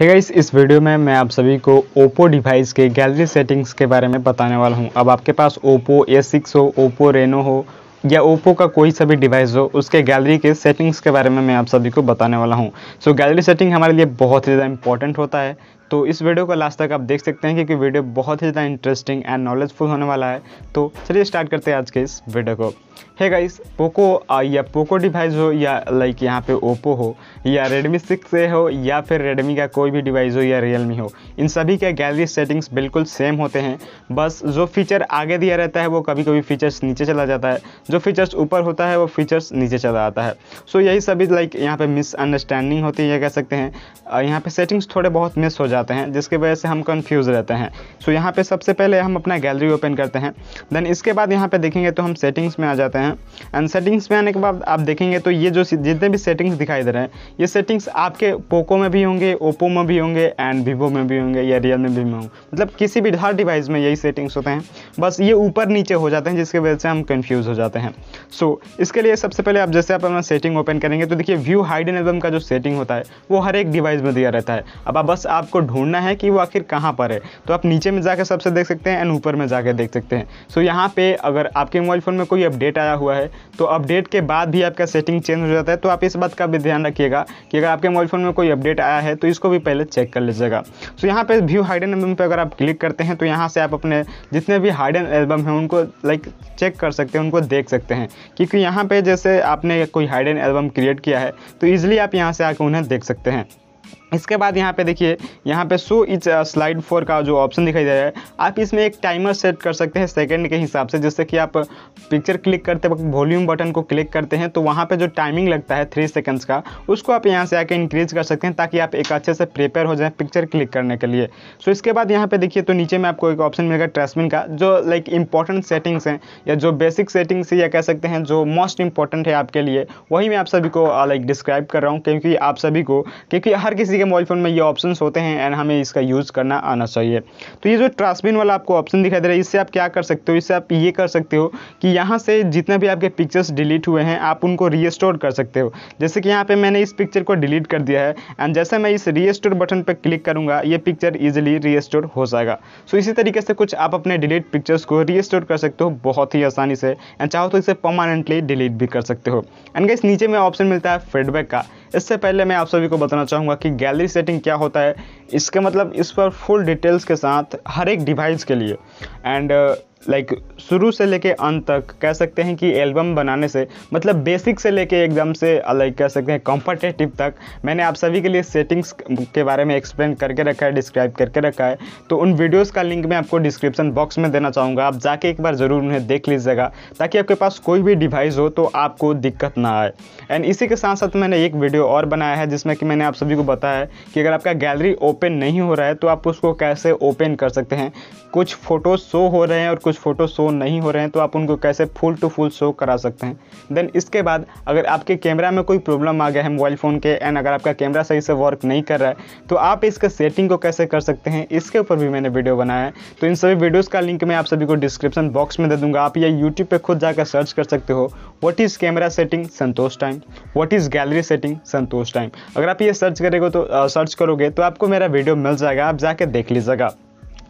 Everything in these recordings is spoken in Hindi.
है hey इस वीडियो में मैं आप सभी को ओप्पो डिवाइस के गैलरी सेटिंग्स के बारे में बताने वाला हूं अब आपके पास ओप्पो ए सिक्स हो ओप्पो रेनो हो या ओप्पो का कोई सा भी डिवाइस हो उसके गैलरी के सेटिंग्स के बारे में मैं आप सभी को बताने वाला हूं सो so, गैलरी सेटिंग हमारे लिए बहुत ही ज़्यादा इंपॉर्टेंट होता है तो इस वीडियो को लास्ट तक आप देख सकते हैं क्योंकि वीडियो बहुत ही ज़्यादा इंटरेस्टिंग एंड नॉलेजफुल होने वाला है तो चलिए स्टार्ट करते हैं आज के इस वीडियो को है गाइस पोको या पोको डिवाइस हो या लाइक यहाँ पे ओप्पो हो या रेडमी सिक्स ए हो या फिर रेडमी का कोई भी डिवाइस हो या रियलमी हो इन सभी के गैलरी सेटिंग्स बिल्कुल सेम होते हैं बस जो फीचर आगे दिया रहता है वो कभी कभी फीचर्स नीचे चला जाता है जो फीचर्स ऊपर होता है वो फीचर्स नीचे चला आता है सो यही सभी लाइक यहाँ पर मिसअंडरस्टैंडिंग होती है कह सकते हैं यहाँ पर सेटिंग्स थोड़े बहुत मिस हो जाते जाते हैं जिसकी वजह से हम कन्फ्यूज़ रहते हैं सो so, यहाँ पे सबसे पहले हम अपना गैलरी ओपन करते हैं देन इसके बाद यहाँ पे देखेंगे तो हम सेटिंग्स में आ जाते हैं एंड सेटिंग्स में आने के बाद आप देखेंगे तो ये जो जितने भी सेटिंग्स दिखाई दे रहे हैं ये सेटिंग्स आपके पोको में भी होंगे ओप्पो में भी होंगे एंड वीवो में भी होंगे या रियल में भी होंगे मतलब किसी भी हर डिवाइस में यही सेटिंग्स होते हैं बस ये ऊपर नीचे हो जाते हैं जिसकी वजह से हम कन्फ्यूज़ हो जाते हैं सो so, इसके लिए सबसे पहले आप जैसे आप अपना सेटिंग ओपन करेंगे तो देखिए व्यू हाइड एंड एल्बम का जो सेटिंग होता है वो हर एक डिवाइस में दिया रहता है अब आप बस आपको ढूंढना है कि वो आखिर कहाँ पर है तो आप नीचे में जाकर सबसे देख सकते हैं एंड ऊपर में जाकर देख सकते हैं सो so, यहाँ पे अगर आपके मोबाइल फ़ोन में कोई अपडेट आया हुआ है तो अपडेट के बाद भी आपका सेटिंग चेंज हो जाता है तो आप इस बात का भी ध्यान रखिएगा कि अगर आपके मोबाइल फ़ोन में कोई अपडेट आया है तो इसको भी पहले चेक कर लीजिएगा सो यहाँ पर व्यू हाइड एंड एल्बम पर अगर आप क्लिक करते हैं तो यहाँ से आप अपने जितने भी हाइड एंड एल्बम हैं उनको लाइक चेक कर सकते हैं उनको देख सकते हैं क्योंकि यहाँ पर जैसे आपने कोई हाइड एंड एल्बम क्रिएट किया है तो ईजिली आप यहाँ से आकर उन्हें देख सकते हैं इसके बाद यहाँ पे देखिए यहाँ पे शो इच स्लाइड फोर का जो ऑप्शन दिखाई दे रहा है आप इसमें एक टाइमर सेट कर सकते हैं सेकंड के हिसाब से जिससे कि आप पिक्चर क्लिक करते वक्त वॉल्यूम बटन को क्लिक करते हैं तो वहाँ पे जो टाइमिंग लगता है थ्री सेकंड्स का उसको आप यहाँ से आके इंक्रीज कर सकते हैं ताकि आप एक अच्छे से प्रिपेयर हो जाएँ पिक्चर क्लिक करने के लिए सो इसके बाद यहाँ पर देखिए तो नीचे में आपको एक ऑप्शन मिलेगा ट्रेसमिन का जो लाइक इंपॉर्टेंट सेटिंग्स हैं या जो बेसिक सेटिंग्स या कह सकते हैं जो मोस्ट इंपॉर्टेंट है आपके लिए वही मैं आप सभी को लाइक uh, डिस्क्राइब कर रहा हूँ क्योंकि आप सभी को क्योंकि हर किसी के मोबाइल फ़ोन में ये ऑप्शन होते हैं एंड हमें इसका यूज़ करना आना चाहिए तो ये जो ट्रांसबिन वाला आपको ऑप्शन दिखाई दे रहा है इससे आप क्या कर सकते हो इससे आप ये कर सकते हो कि यहाँ से जितने भी आपके पिक्चर्स डिलीट हुए हैं आप उनको रीस्टोर कर सकते हो जैसे कि यहाँ पर मैंने इस पिक्चर को डिलीट कर दिया है एंड जैसे मैं इस रीस्टोर बटन पर क्लिक करूँगा ये पिक्चर ईजिली रीस्टोर हो जाएगा सो इसी तरीके से कुछ आप अपने डिलीट पिक्चर्स को रीस्टोर कर सकते हो बहुत ही आसानी से एंड चाहो तो इसे परमानेंटली डिलीट भी कर सकते हो एंड इस नीचे में ऑप्शन मिलता है फीडबैक का इससे पहले मैं आप सभी को बताना चाहूँगा कि गैलरी सेटिंग क्या होता है इसके मतलब इस पर फुल डिटेल्स के साथ हर एक डिवाइस के लिए एंड लाइक like, शुरू से लेके अंत तक कह सकते हैं कि एल्बम बनाने से मतलब बेसिक से लेके एकदम से लाइक uh, कह सकते हैं कॉम्पटेटिव तक मैंने आप सभी के लिए सेटिंग्स के बारे में एक्सप्लेन करके रखा है डिस्क्राइब करके रखा है तो उन वीडियोस का लिंक मैं आपको डिस्क्रिप्शन बॉक्स में देना चाहूँगा आप जाके एक बार ज़रूर उन्हें देख लीजिएगा ताकि आपके पास कोई भी डिवाइस हो तो आपको दिक्कत ना आए एंड इसी के साथ साथ मैंने एक वीडियो और बनाया है जिसमें कि मैंने आप सभी को बताया है कि अगर आपका गैलरी ओपन नहीं हो रहा है तो आप उसको कैसे ओपन कर सकते हैं कुछ फ़ोटो शो हो रहे हैं और कुछ कुछ फ़ोटो शो नहीं हो रहे हैं तो आप उनको कैसे फुल टू फुल शो करा सकते हैं देन इसके बाद अगर आपके कैमरा में कोई प्रॉब्लम आ गया है मोबाइल फ़ोन के एंड अगर आपका कैमरा सही से वर्क नहीं कर रहा है तो आप इसके सेटिंग को कैसे कर सकते हैं इसके ऊपर भी मैंने वीडियो बनाया है तो इन सभी वीडियोज़ का लिंक मैं आप सभी को डिस्क्रिप्शन बॉक्स में दे दूँगा आप या यूट्यूब पर खुद जाकर सर्च कर सकते हो what is camera setting Santosh time what is gallery setting Santosh time अगर आप ये सर्च करेगा तो सर्च करोगे तो आपको मेरा वीडियो मिल जाएगा आप जाके देख लीजिएगा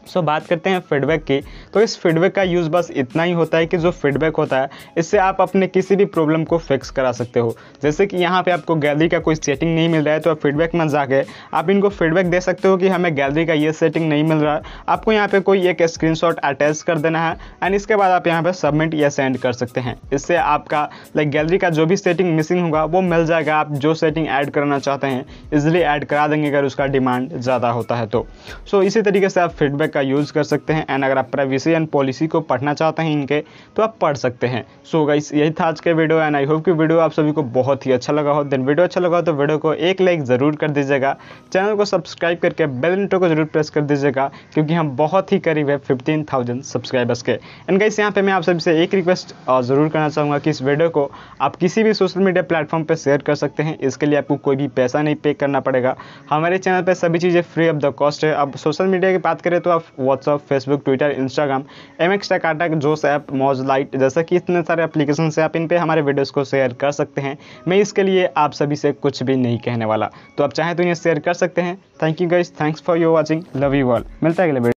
सो so, बात करते हैं फीडबैक की तो इस फीडबैक का यूज़ बस इतना ही होता है कि जो फीडबैक होता है इससे आप अपने किसी भी प्रॉब्लम को फिक्स करा सकते हो जैसे कि यहाँ पे आपको गैलरी का कोई सेटिंग नहीं मिल रहा है तो आप फीडबैक में जाके आप इनको फीडबैक दे सकते हो कि हमें गैलरी का ये सेटिंग नहीं मिल रहा आपको यहाँ पर कोई एक स्क्रीन अटैच कर देना है एंड इसके बाद आप यहाँ पर सबमिट या सेंड कर सकते हैं इससे आपका लाइक गैलरी का जो भी सेटिंग मिसिंग होगा वो मिल जाएगा आप जो सेटिंग ऐड करना चाहते हैं इजिली ऐड करा देंगे अगर उसका डिमांड ज़्यादा होता है तो सो इसी तरीके से आप फीडबैक का यूज़ कर सकते हैं एंड अगर आप प्राइवेसी एंड पॉलिसी को पढ़ना चाहते हैं इनके तो आप पढ़ सकते हैं सो so गाइस यही था आज के वीडियो एंड आई होप कि वीडियो आप सभी को बहुत ही अच्छा लगा हो देन वीडियो अच्छा लगा हो तो वीडियो को एक लाइक ज़रूर कर दीजिएगा चैनल को सब्सक्राइब करके बेलटो को जरूर प्रेस कर दीजिएगा क्योंकि हम बहुत ही करीब है फिफ्टीन थाउजेंड सब्सक्राइबर्स के एंड गाइस यहाँ पर मैं आप सभी से एक रिक्वेस्ट ज़रूर करना चाहूँगा कि इस वीडियो को आप किसी भी सोशल मीडिया प्लेटफॉर्म पर शेयर कर सकते हैं इसके लिए आपको कोई भी पैसा नहीं पे करना पड़ेगा हमारे चैनल पर सभी चीज़ें फ्री ऑफ द कॉस्ट है अब सोशल मीडिया की बात करें तो आप ऑफ WhatsApp Facebook Twitter Instagram M X Takatak Josh app Moj lite जैसा कि इतने सारे एप्लीकेशन से आप इन पर हमारे वीडियोस को शेयर कर सकते हैं मैं इसके लिए आप सभी से कुछ भी नहीं कहने वाला तो आप चाहें तो इन्हें शेयर कर सकते हैं thank you guys thanks for your watching love you all मिलता है अगले